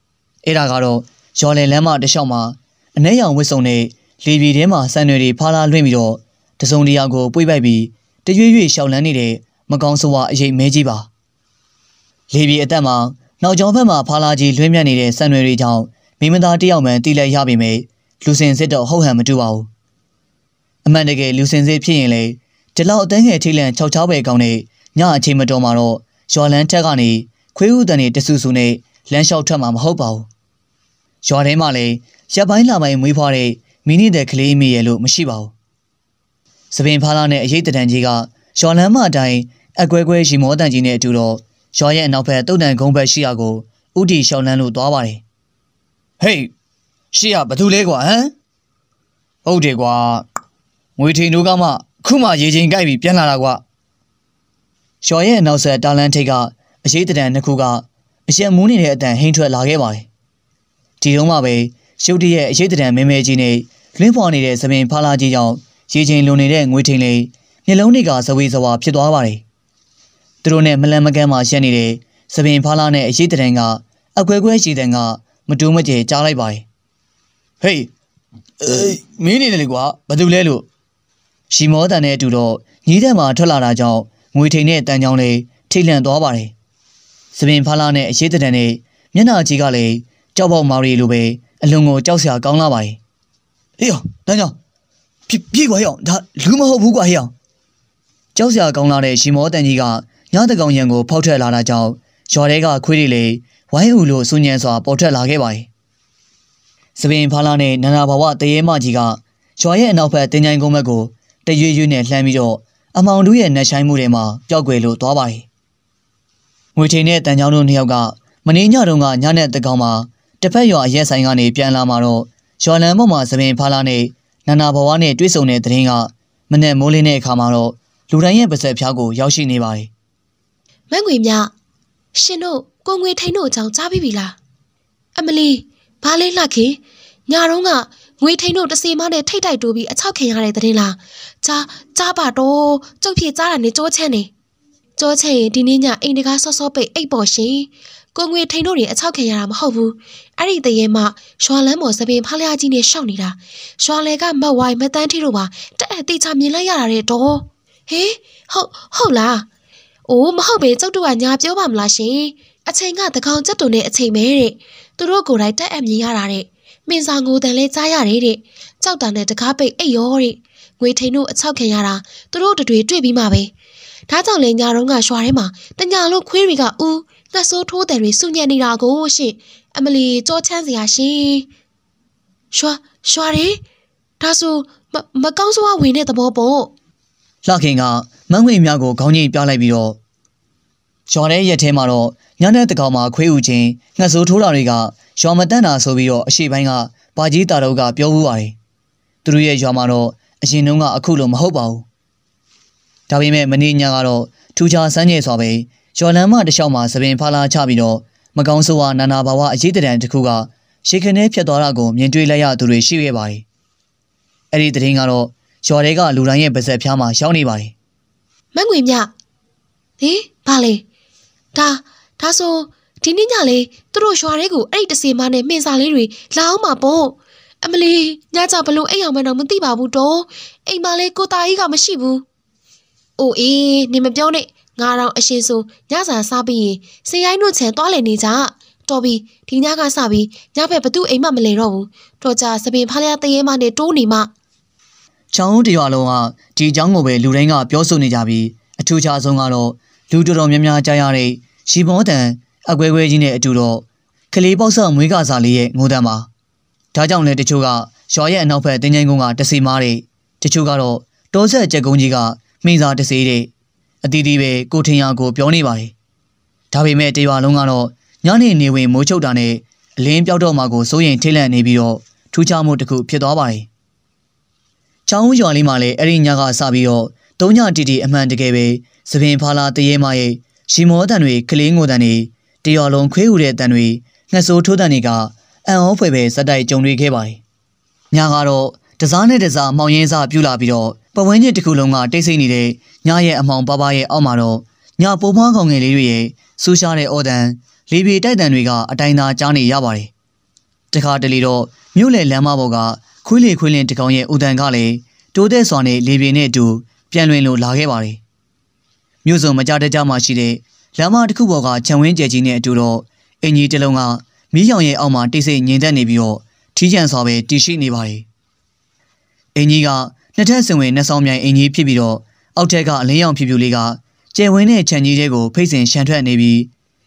။အဲ့ဒါကတော့ရော်လင်လမ်းမတစ်လျှောက်မှာအနှဲရောင်ဝစ်စုံနဲ့လေပြည်ထဲမှာဆန်တွေဖားလာလွင့်ပြီးတော့တစုံတရာကိုပွေ့ပိုက်ပြီးတရွေ့ရွေ့ရှောင်လန်းနေတဲ့မကောင်းဆိုးဝါးအရေးမဲကြီးပါ။လေပြည်အသက်မှာနောက်ကျောင်းဘက်မှာဖားလာကြီးလွင့်မြတ်နေတဲ့ဆန်တွေကြောင့်မိမသားတယောက်မှန်တိလိုက်ရပြီမေလူစင်စစ်တော့ဟုတ်ဟန်မတူပါဘူးအမှန်တကယ်လူစင်စစ်ဖြစ်ရင်လေဒီလောက်အတန်းငယ်ထိတ်လန့်ခြောက်ခြားပဲကောင်းနေညအချိန်မတော်မှာတော့ရွာလန်းထက်ကနေခွေးဥတန်တွေတဆူဆူနဲ့လမ်းလျှောက်ထွက်မှာမဟုတ်ပါဘူးရွာထဲမှာလည်းရပ်ပိုင်းလာပိုင်းမွေးဖွားတဲ့မိနစ်တဲ့ကလေးမိရဲ့လို့မရှိပါဘူးစပင်ဖားလာနဲ့အရေးတံကြီးကရွာလန်းမအတိုင်းအကွဲကွဲရီမောတန်ကြီးနဲ့အတူတော့ရွာရဲ့အနောက်ဘက်တုတ်တန်ဂုံးဘက်ရှိရာကိုဥတီရှောင်းလန်းလို့သွားပါတယ်ဟေးရှေ့ကဘာလုပ်လဲကွာဟမ်ဟုတ်တယ်ကွာငွေထိန်တို့ကမှခုမှရေချိန်ကြိုက်ပြီးပြန်လာတာကွာရှော်ရဲ့နောက်ဆက်တာလန်ထိတ်ကအရေးတံတန်တစ်ခုကအရက်မူးနေတဲ့အတန်ဟိမ့်ထွက်လာခဲ့ပါတယ်ဒီတော့မှပဲရုပ်တရက်အရေးတံတန်မဲမဲကြီးနဲ့လင်းဖော်နေတဲ့သမင်ဖာလာကြီးကြောင့်ရေချိန်လွန်နေတဲ့ငွေထိန်လေးမျက်လုံးတွေကဇဝေဇဝါဖြစ်သွားပါတယ်သူတို့နဲ့မလန်မကန်းမှရှက်နေတဲ့သမင်ဖာလာနဲ့အရေးတံတန်ကအကွဲကွဲရှိတဲ့ကမတူးမကျဲကြားလိုက်ပါတယ်ဟေးမင်းနေတယ်လေကွာဘာတူလဲလို့ရှီမောတန်နဲ့အတူတော့ညီးတန်မှာထွက်လာတာကြောင့်ငွေထိန်နဲ့တန်ချောင်းလေးထိတ်လန့်သွားပါတယ်စပင်ဖားလာနဲ့အရေးတံတန်နဲ့မျက်နှာကြီးကလည်းကြောက်ပေါက်မာရီလိုပဲအလွန်ကိုကြောက်စရာကောင်းလာပါတယ်အေးတန်ချောင်းပြပြေကွာဟေ့ဒါလူမဟုတ်ဘူးကွာဟေ့ကြောက်စရာကောင်းလာတဲ့ရှီမောတန်ကြီးကညတကောင်ရံကိုဖောက်ထွက်လာတာကြောင့်ရွာထဲကခွေးတွေလည်းဝိုင်းဦးလို့ဆူညံစွာပေါ်ထွက်လာခဲ့ပါတယ်။စပင်ဖာလာနဲ့နန္ဒဘာဝတရေမကြီးကရွာရဲ့အနောက်ဘက်တင်ကြိုင်ကုန်းဘက်ကိုတရွေ့ရွေ့နဲ့လှမ်းပြီးတော့အမောင်တို့ရဲ့နှဆိုင်မှုတွေမှာပျောက်ကွယ်လို့သွားပါတယ်။ငွေချိန်နဲ့တန်ချောင်းတို့နှစ်ယောက်ကမင်းညတုန်းကညနဲ့တကောင်မှာတစ်ဖက်ရွာအရက်ဆိုင်ကနေပြန်လာမှာတော့ရွာလန်ဘုံမှာသပင်ဖားလာနဲ့နန္နာဘဝနဲ့တွေ့ဆုံတဲ့တရင်ကမနဲ့မိုးလင်းတဲ့အခါမှာတော့လူတိုင်းရဲ့ပါဆက်ဖျားကိုရောက်ရှိနေပါတယ်။မန့်ငွေမြရှင်တို့ကိုငွေထိန်တို့အကြောင်းကြားပြီးပြီလားအမလီဘာလဲလှခင်ညတော့ကငွေထိန်တို့တစီမနဲ့ထိတ်တိုက်တိုးပြီးအချောက်ခင်ရတဲ့တဲ့လားကြားကြားပါတော့ကျုပ်ဖြေကြားတာနဲ့ကြောချမ်းနေကြောချမ်းရင်ဒီနေ့ညအိမ်တကာဆော့ဆော့ပိတ်အိတ်ပေါ်ရှင်ကိုငွေထိန်တို့တွေအချောက်ခင်ရတာမဟုတ်ဘူးအဲ့ဒီတရေမှရွာလန်းပေါ်သပင်ဖားလျားကြီးနဲ့ရှောက်နေတာရွာလေကမတ်ဝိုင်မတန်းထီတို့ပါတဲ့အဲ့တေချာမြင်လိုက်ရတာတဲ့တော့ဟေးဟုတ်ဟုတ်လား"အိုးမဟုတ်ပဲကျုပ်တို့ကညာပြောပါမလားရှင်။အချိန်ကသကောင်ကျက်တုံနဲ့အချိန်ပဲတဲ့။သူတို့ကိုယ်တိုင်တက်အပ်မြင်ရတာတဲ့။မင်းစာငိုတန်လဲကြားရတယ်တဲ့။ကြောက်တာနဲ့တကားပိတ်အိတ်ရောတဲ့။ငွေထိန်တို့အချောက်ခံရတာသူတို့တတွေတွေ့ပြီးမှပဲ။ဒါကြောင့်လေညာတော့ကရွာထဲမှာတညာလုံးခွေးတွေကဥနှဆိုးထိုးတယ်တွေစုညံ့နေတာကိုရှင်။အမလီကြောချမ်းစရာရှင်။ရွာရွာတယ်။ဒါဆိုမမကောင်းစွာဝင်တဲ့သဘောပေါ့။လှခင်ကမန်းငွေများကိုခေါင်းကြီးပြလိုက်ပြီးတော့ရွာထဲရက်ထဲမှာတော့ညနေတကောင်မှာခွေးဥချင်းငှက်ဆိုးထိုးတာတွေကရွာမတန့်တာဆိုပြီးတော့အရှိပိုင်းကဘာကြီးတာတော့ကပြောဘူးပါတယ်။သူတို့ရဲ့ရွာမှာတော့အရင်တုန်းကအခုလိုမဟုတ်ပါဘူး။ဒါပေမဲ့မနေ့ညကတော့ထူချာစမ်းကျင်စွာပဲရွာလမ်းမတစ်လျှောက်မှာသပင်ဖာလာချပြီးတော့မကောင်းဆိုးဝါနာနာဘာဝအရေးတံတစ်ခုကရှေခနဲဖြတ်သွားတာကိုမြင်တွေ့လိုက်ရသူတွေရှိခဲ့ပါတယ်။အဲ့ဒီတဲ့ရင်ကတော့ရွာတွေကလူတိုင်းရဲ့ပါဇက်ဖျားမှာရောက်နေပါတယ်။မငွေမြဟေးဘာလဲဒါဒါဆိုဒီနေ့ညလေသူတို့ရွာထဲကိုအဲ့ဒီတစီမနဲ့မင်းစာလေးတွေလာအောင်ပါပေါ့အမလီညကြဘလို့အိမ်အောင်မတော့မသိပါဘူးတော့အိမ်မလေးကိုတာကြီးကမရှိဘူးအိုအေးနေမပြောနဲ့ငါတော့အရှင်ဆိုညစာစားပြီးရင်စင်ရိုင်းတို့ချန်သွားလည်နေကြတော်ပြီဒီညကစပြီးညဘက်ဘသူအိမ်မမလဲတော့ဘူးတော်ကြစပင်ဖားလျာတရေမနဲ့တိုးနေမှကျောင်းတရွာလုံးကဒီကျောင်းကိုပဲလူတိုင်းကပြောဆိုနေကြပြီးအထူးခြားဆုံးကတော့လူတော်တော်များများကြားရတဲ့ရှီမောတန်အကွဲကွဲကြီးနဲ့အတူတော့ကလေးပေါက်ဆော့မွေးကစားလေးရဲ့ငိုတမ်းပါဒါကြောင့်လည်းတချို့ကရွာရဲ့အနောက်ဘက်တင်းကျိုင်းကုန်းကတစီမားတဲ့တချို့ကတော့တောဆက်ကြက်ကုန်းကြီးကမိန်းစာတစီတဲ့အတီးတီးပဲကိုထင်ရကိုပြောနေပါတယ်ဒါပေမဲ့တရွာလုံးကတော့ညနေနေဝင် မိုးချုပ်တာနဲ့အလင်းပြောက်တော့မှကိုစိုးရင်ထိတ်လန့်နေပြီးတော့ထူးခြားမှုတစ်ခုဖြစ်သွားပါတယ်ချောင်းဦးရွာလေးမှာလည်းအဲ့ဒီညကစပြီးတော့တုံးညတီတီအမှန်တကယ်ပဲသပင်ဖာလာတရေမရဲ့ရှီမောတန်တွေကလေးငိုတန်တွေတရော်လုံးခွေးဟူတဲ့တန်တွေငှက်ဆိုးထိုးတန်တွေကအံ့ဩဖွယ်ပဲစက်တိုက်ကြုံတွေ့ခဲ့ပါတယ်။ညကတော့တစားနဲ့တစားမောင်ရင်စားပြူလာပြီးတော့ပဝန်းကျင်တစ်ခုလုံးကတိတ်ဆိတ်နေတဲ့ညရဲ့အမောင်ပါပါရဲ့အောက်မှာတော့ညပိုးမွားကောင်ငယ်လေးတွေရဲ့ဆူရှားတဲ့အော်တန်လေပြေတိုက်တန်တွေကအတိုင်းသာကြားနေရပါတယ်။တခါတလေတော့မြို့လေလမ်းမပေါ်ကခွေးလေခွေးလင်းတကောင်ရဲ့အူတန်ကလည်းတိုးတဲ့စွာနဲ့လေပြေနဲ့အတူ ပြန်လွင်လို့လာခဲ့ပါတယ်မြို့စုံမကြတဲ့ကြမှာရှိတဲ့လမ်းမတစ်ခုပေါ်ကခြံဝင်းကျယ်ကြီးနဲ့အတူတော့အင်ကြီးတစ်လုံးကမီးရောင်ရဲ့အောက်မှာတိတ်ဆိတ်ငြိမ်သက်နေပြီးတော့ထီးကျန်စွာပဲတည်ရှိနေပါလေ။အင်ကြီးကနှစ်ထပ်စင်ဝင်နှဆောင်မြိုင်အင်ကြီးဖြစ်ပြီးတော့အောက်ထက်ကအလင်းရောင်ဖြူဖြူလေးကကျယ်ဝင်းတဲ့ခြံကြီးတွေကိုဖိတ်စင်ရှန်ထွက်နေပြီး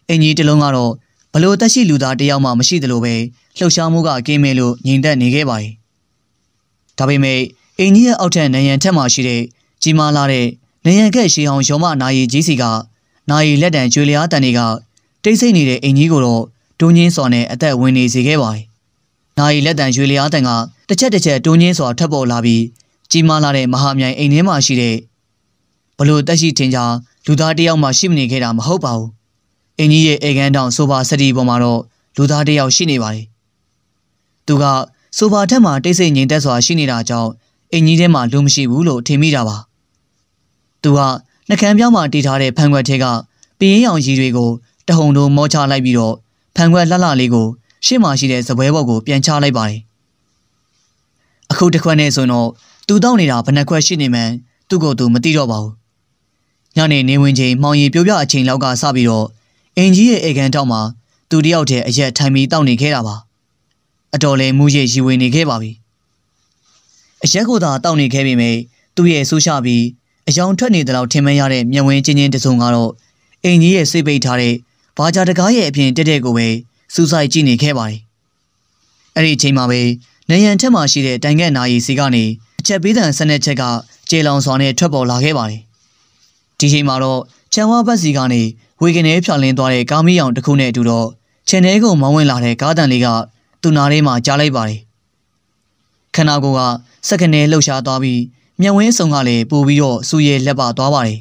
အင်ကြီးတစ်လုံးကတော့ဘလို့တက်ရှိလူသားတယောက်မှမရှိသလိုပဲလှုပ်ရှားမှုကကင်းမဲ့လို့ငြိမ်သက်နေခဲ့ပါလေ။ဒါပေမဲ့အင်ကြီးရဲ့အောက်ထက်နံရံထက်မှရှိတဲ့ကြီးမားလာတဲ့နေရကက်ရှေအောင်ရောမနာရီကြီးစီကနာရီလက်တံကျွေလျားတန်တွေကတိတ်ဆိတ်နေတဲ့အင်ကြီးကိုတော့ဒုံညင်းစော်နဲ့အသက်ဝင်နေစေခဲ့ပါတယ်။နာရီလက်တံကျွေလျားတန်ကတစ်ချက်တစ်ချက်ဒုံညင်းစော်ထပ်ပေါ်လာပြီးကြီးမားလာတဲ့မဟာမြိုင်အိမ်ထဲမှာရှိတဲ့ဘလို့တက်ရှိထင်ကြလူသားတယောက်မှရှိမနေခဲ့တာမဟုတ်ပါဘူး။အင်ကြီးရဲ့အေကန်တောင်ဆိုဖာစတီပေါ်မှာတော့လူသားတယောက်ရှိနေပါတယ်။သူကဆိုဖာထက်မှာတိတ်ဆိတ်ငြိမ်သက်စွာရှိနေတာကြောင့်အင်ကြီးထဲမှာလူမရှိဘူးလို့ထင်မိတာပါ။သူဟာနှကံပြောင်းမှာတီထားတဲ့ဖန်ခွက်ထဲကပင်းရောင်ရည်တွေကိုတဟုန်တို့မောချလိုက်ပြီးတော့ဖန်ခွက်လှလှလေးကို ရှေ့မှာရှိတဲ့ဇပွဲဘော်ကိုပြန်ချလိုက်ပါတယ်။အခုတစ်ခွက်နဲ့ဆိုတော့သူတောက်နေတာဘယ်နှခွက်ရှိနေမှန်းသူ့ကိုယ်သူမသိတော့ပါဘူး။ညနေနေဝင်ချိန်မှောင်ရီပြိုပြအချိန်လောက်ကစပြီးတော့အင်ကြီးရဲ့အေကန်တောက်မှာသူတယောက်တည်းအရက်ထိုင်ပြီးတောက်နေခဲ့တာပါ။အတော်လဲမူးရည်ရီဝင်နေခဲ့ပါပြီ။အရက်ကိုသာတောက်နေခဲ့ပေမဲ့သူ့ရဲ့ဆိုးရှပြီးအယောင်ထွက်နေသလောက်ထင်မဲ့ရတဲ့မျက်ဝင်ချင်းချင်းတစုံကတော့အိမ်ကြီးရဲ့စိတ်ပိတ်ထားတဲ့ဘာဂျာတကားရဲ့အပြင်တက်တဲ့ကိုပဲစူးစိုက်ကြည့်နေခဲ့ပါတယ်။အဲ့ဒီအချိန်မှာပဲနယံထက်မှရှိတဲ့တိုင်ငက်နာရီစီကနေအချက်ပေးတန်ဆက်တဲ့ချက်ကကျေလောင်စွာနဲ့ထွက်ပေါ်လာခဲ့ပါတယ်။ဒီချိန်မှာတော့ချန်ဝါဘတ်စီကနေဝေကနေဖြောင်းလင်းသွားတဲ့ကားမီးရောင်တစ်ခုနဲ့အတူတော့ခြံထဲကိုမောင်းဝင်လာတဲ့ကားတန်လေးကသူ့နားထဲမှာကြားလိုက်ပါတယ်။ခန္ဓာကိုယ်ကစက္ကနဲလှုပ်ရှားသွားပြီးမျက်ဝင်းဆောင်ကလည်းပို့ပြီးတော့စူရဲလက်ပါသွားပါတယ်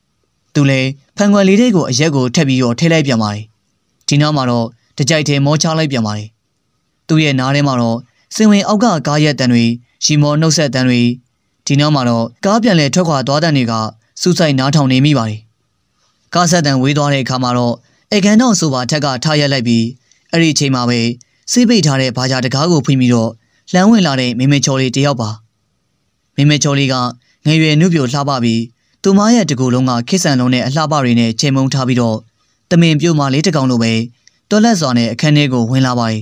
။သူလည်းဖန်ခွယ်လေးတဲ့ကိုအရက်ကိုထက်ပြီးတော့ထဲလိုက်ပြန်ပါတယ်။ဒီနောက်မှာတော့တကြိုက်ထဲမောချလိုက်ပြန်ပါတယ်။သူ့ရဲ့နားထဲမှာတော့စင်ဝင်အောက်ကကားရက်တန်တွေရှီမောနှုတ်ဆက်တန်တွေဒီနောက်မှာတော့ကားပြန်လဲထွက်ခွာသွားတဲ့တွေကစူးစိုက်နားထောင်နေမိပါတယ်။ကားဆက်တန်ဝေးသွားတဲ့အခါမှာတော့အေကန်တော့ဆိုပါထက်ကထားရက်လိုက်ပြီးအဲ့ဒီအချိန်မှာပဲစေးပိတ်ထားတဲ့ဘာသာတကားကိုဖွင့်ပြီးတော့လမ်းဝင်လာတဲ့မေမေချော်လေးတယောက်ပါ။မိမကျော်လေးကငယ်ရွယ်နှုပြိုလှပပြီးသူမရဲ့တကူလုံးကခိဆန်လုံးနဲ့အလှပတွေနဲ့ချိန်မုံထားပြီးတော့တမင်ပြုတ်မလေးတကောင်လိုပဲတော်လက်စွာနဲ့အခန်းထဲကိုဝင်လာပါ၏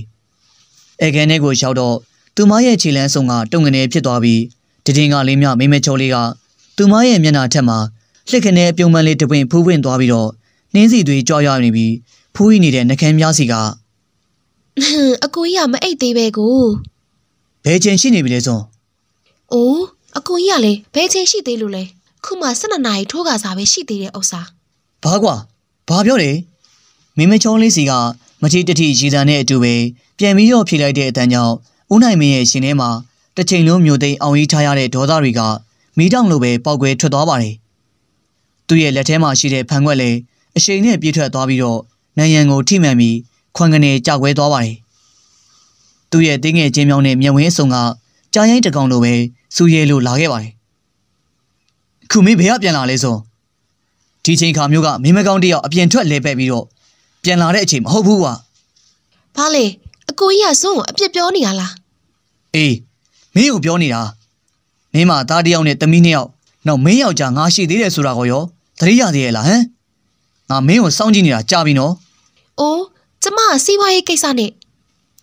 အခန်းထဲကိုရောက်တော့သူမရဲ့ခြေလန်းဆုံကတုံငနေဖြစ်သွားပြီးတည်တင်ကလေးမြမိမကျော်လေးကသူမရဲ့မျက်နှာထက်မှာလှစ်ခနဲပြုံမလေးတပွင့်ဖူးပွင့်သွားပြီးတော့နှင်းစီတွေကြွရနေပြီးဖူးဤနေတဲ့နှကန်းများစီကအကိုကြီးကမအိတ်သေးပဲကိုဘယ်ချိန်ရှိနေပြီလဲစွန်။အိုးအကိုကြီးကလည်းဘယ်ချိန်ရှိသေးလို့လဲခုမှ12နာရီထိုးကစားပဲရှိသေးတဲ့ဥစ္စာဘာကွာဘာပြောလဲမင်းမချောင်းလေးစီကမချီတတိရည်တံနဲ့အတူပဲပြန်ပြီးတော့ဖြေလိုက်တဲ့အတန်းကြောင့်ဦးနိုင်မင်းရဲ့ရှင်ထဲမှာတစ်ချိန်လုံးမြို့သိမ်းအောင်ရေးထားရတဲ့ဒေါသတွေကမီးတောင်လိုပဲပေါက်ကွဲထွက်သွားပါတယ်သူ့ရဲ့လက်ထဲမှာရှိတဲ့ဖန်ခွက်လည်းအရှိန်နဲ့ပြေးထွက်သွားပြီးတော့နန်ရန်ကိုထိမှန်ပြီးခွန်ကနေကြောက်ွဲသွားပါတယ်သူ့ရဲ့တင်းငယ်ချင်းမြောင်းနဲ့မျက်ဝင်းအစုံကကြာရင်တကောင်လိုပဲစူရဲလိုလာခဲ့ပါတယ်။ခုမင်းဘယ်ကပြန်လာလဲဆိုဒီချိန်ခါမျိုးကမင်းမကောင်းတယောက်အပြင်ထွက်လဲပဲ့ပြီးတော့ပြန်လာတဲ့အချိန်မဟုတ်ဘူးကွာ။ဘာလဲအကိုကြီးကစွန့်ကိုအပြစ်ပြောနေရလား။အေးမင်းကိုပြောနေတာမင်းမသားတယောက်နဲ့သမီးနှစ်ယောက်နောက်မင်းယောက်ျားငါရှိသေးတယ်ဆိုတာကိုရောသတိရသေးရဲ့လားဟမ်။ငါမင်းကိုစောင့်ကြည့်နေတာကြာပြီနော်။အိုးကျမစီးပွားရေးကိစ္စနဲ့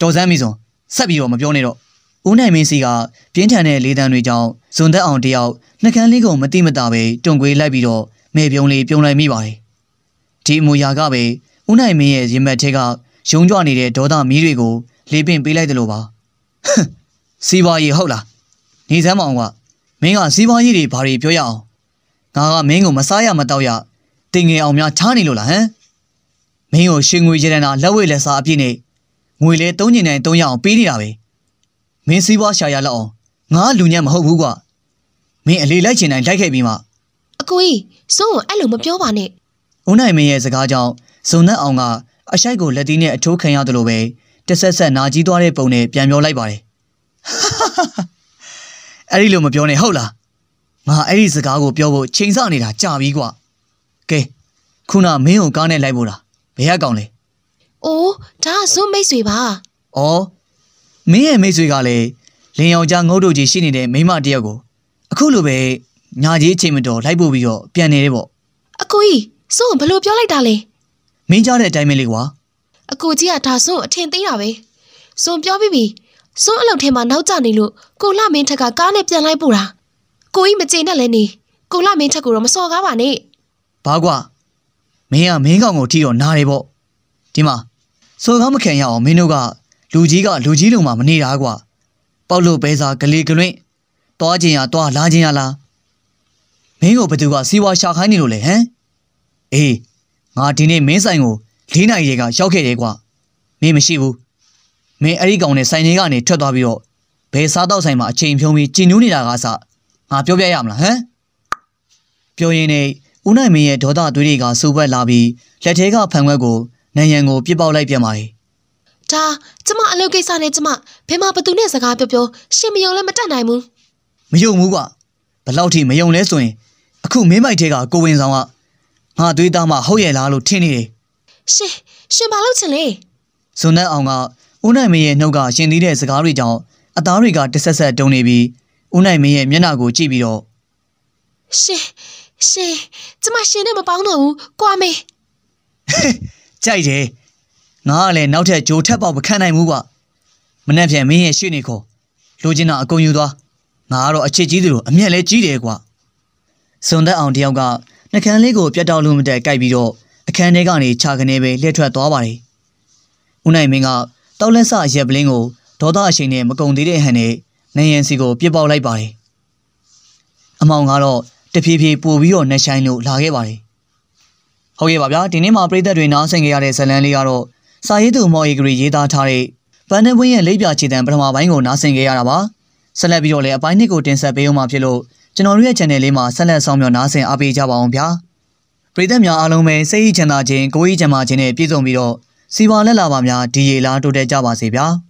တော်စမ်းပြီဆိုဆက်ပြီးတော့မပြောနဲ့တော့။ဦးနိုင်မင်းစီကပြင်းထန်တဲ့လေသံတွေကြောင့်ဇွန်သက်အောင်တယောက်နှကန်းလေးကိုမတိမတာပဲတွန်ကွေးလိုက်ပြီးတော့မေပြုံးလေးပြုံးလိုက်မိပါတယ်။ဒီအမူအရာကပဲဦးနိုင်မင်းရဲ့ရင်မက်ထဲကယုံကြွနေတဲ့ဒေါသမီးတွေကိုလေပင့်ပေးလိုက်တယ်လို့ပါ။စီပါရီဟုတ်လား။နေစမ်းမအောင်ကမင်းကစီပါရီတွေဘာတွေပြောရအောင်။ငါကမင်းကိုမစားရမတော့ရတင်ငယ်အောင်များချားနေလို့လားဟမ်။မင်းကိုရှင်ငွေရတနာလက်ဝဲလက်စားအပြည့်နဲ့ငွေလဲ၃ညနေ၃ရအောင်ပေးနေတာပဲ။မင်းစည်းပွားရှာရလောက်အောင်ငါလူညံ့မဟုတ်ဘူးကွာမင်းအလေလိုက်ချင်တိုင်းလိုက်ခဲ့ပြီးမှအကိုကြီးစိုးကိုအဲ့လိုမပြောပါနဲ့ဦးနိုင်မင်းရဲ့စကားကြောင့်ဇုံနဲ့အောင်ကအရှိုက်ကိုလက်သီးနဲ့အထိုးခံရတယ်လို့ပဲတဆက်ဆက်နာကြီးသွားတဲ့ပုံနဲ့ပြန်ပြောလိုက်ပါတယ်အဲ့ဒီလိုမပြောနဲ့ဟုတ်လားငါအဲ့ဒီစကားကိုပြောဖို့ချိန်ဆနေတာကြာပြီကွာကဲခုနမင်းကိုကားနဲ့လိုက်ဖို့လားဘယ်ရောက်ကောင်လဲအိုးဒါဇွန်မိတ်ဆွေပါ။အော်မင်းရဲ့မိတ်ဆွေကလည်းလင်ယောက်ျားငုတ်တို့ကြီးရှိနေတဲ့မိမတယောက်ကိုအခုလိုပဲညာကြီးအချိန်မတော်လိုက်ပို့ပြီးတော့ပြန်နေတယ်ပေါ့အကိုကြီးစွန့်ဘလို့ပြောလိုက်တာလဲမင်းကြားတဲ့အတိုင်းပဲလေကွာအကိုကြီးကဒါစွန့်အထင်သေးတာပဲစွန့်ပြောပြီးပြီစွန့်အလုပ်ထဲမှာနောက်ကျနေလို့ကိုလှမင်းထက်ကကားနဲ့ပြန်လိုက်ပို့တာကိုကြီးမကျေနပ်လဲနေကိုလှမင်းထက်ကိုတော့မစော်ကားပါနဲ့ဘာကွာမင်းကမင်းကောင်ကိုထီတော့နားတယ်ပေါ့ဒီမှာစော်ကားမခံရအောင်မင်းတို့ကလူကြီးကလူကြီးလုံမှာမနေတာကွာပေါက်လို့ပဲစားဂလေကလွင့်သွားခြင်းရသွားလာခြင်းရလားမင်းကိုဘသူကစီဝါရှာခိုင်းနေလို့လဲဟမ်အေးငါဒီနေ့မင်းဆိုင်ကို၄နိုင်ရေကရောက်ခဲ့တယ်ကွာမင်းမရှိဘူးမင်းအဲ့ဒီကောင်နဲ့ဆိုင်တွေကနေထွက်သွားပြီးတော့ဘယ်စားတော့ဆိုင်မှာအချိန်ဖြုံးပြီးကျင်နူးနေတာကစငါပြောပြရမလားဟမ်ပြောရင်းနဲ့ဦးနိုင်မင်းရဲ့ဒေါသအသွေးတွေကစိုးပတ်လာပြီးလက်ထဲကဖန်ခွက်ကိုနံရံကိုပြစ်ပေါက်လိုက်ပြန်ပါ යි ဒါကျမအလုပ်ကိစ္စနဲ့ကျမဘယ်မှာဘသူနဲ့စကားပြောပြောရှင်မယုံလည်းမတတ်နိုင်ဘူးမယုံဘူးကဘလောက်ထိမယုံလဲဆိုရင်အခုမင်းမိုက်ထဲကကိုဝင်ဆောင်ကငါသွေးသားမှဟုတ်ရဲ့လားလို့ထင်နေတယ်ရှင်ရှင်မလုပ်ချင်လေဇွန်နဲ့အောင်ကဦးနိုင်မင်းရဲ့နှုတ်ကရှင်သေးတဲ့စကားတွေကြောင့်အသားတွေကတဆက်ဆက်တုံနေပြီးဦးနိုင်မင်းရဲ့မျက်နှာကိုကြည့်ပြီးတော့ရှင်ရှင်ကျမရှင်နဲ့မပေါင်းတော့ဘူးကွာမေကြိုက်တယ်ငါကလည်းနောက်ထပ်ဂျိုထက်ပေါက်မခံနိုင်ဘူးကွာမနှက်ပြန်မင်းရဲ့ရှေ့နေခေါ်လိုချင်တာအကုန်ယူသွားငါကတော့အချစ်ကြီးသူလိုအမျက်လဲကြီးတယ်ကွာစွန်သက်အောင်တယောက်ကနှကန်းလေးကိုပြတ်တောက်လို့မတက်ကြိုက်ပြီးတော့အခန်းထဲကနေခြာကနေပဲလှည့်ထွက်သွားပါတယ်ဦးနိုင်မင်းကတောက်လက်ဆရက်ပလင်းကိုဒေါသအရှိန်နဲ့မကုံသေးတဲ့ဟန်နဲ့နယန်စီကိုပြစ်ပေါက်လိုက်ပါတယ်အမောင်ကတော့တဖြည်းဖြည်းပို့ပြီးတော့နှဆိုင်လို့လာခဲ့ပါတယ်ဟုတ်ကဲ့ပါဗျာဒီနေ့မှာပြည်သက်တွေနားဆင်ကြရတဲ့ဇလန်းလေးကတော့စာရေးသူမော်အီဂရီရေးသားထားတဲ့ဗန်ဒဝင်းရဲ့လိပ်ပြခြေတံပထမပိုင်းကိုနားဆင်ကြရတာပါဆက်လက်ပြီးတော့လည်းအပိုင်းနှစ်ကိုတင်ဆက်ပေးအောင်ပါဖြစ်လို့ကျွန်တော်တို့ရဲ့ channel လေးမှာဆက်လက်ဆောင်မြော်နားဆင်အားပေးကြပါအောင်ဗျာပရိသတ်များအားလုံးပဲစိတ်ဤချမ်းသာခြင်းကိုယ်ဤချမ်းသာခြင်းနဲ့ပြည့်စုံပြီးတော့စီပါလက်လာပါများဒီရေလားတိုးတက်ကြပါစေဗျာ။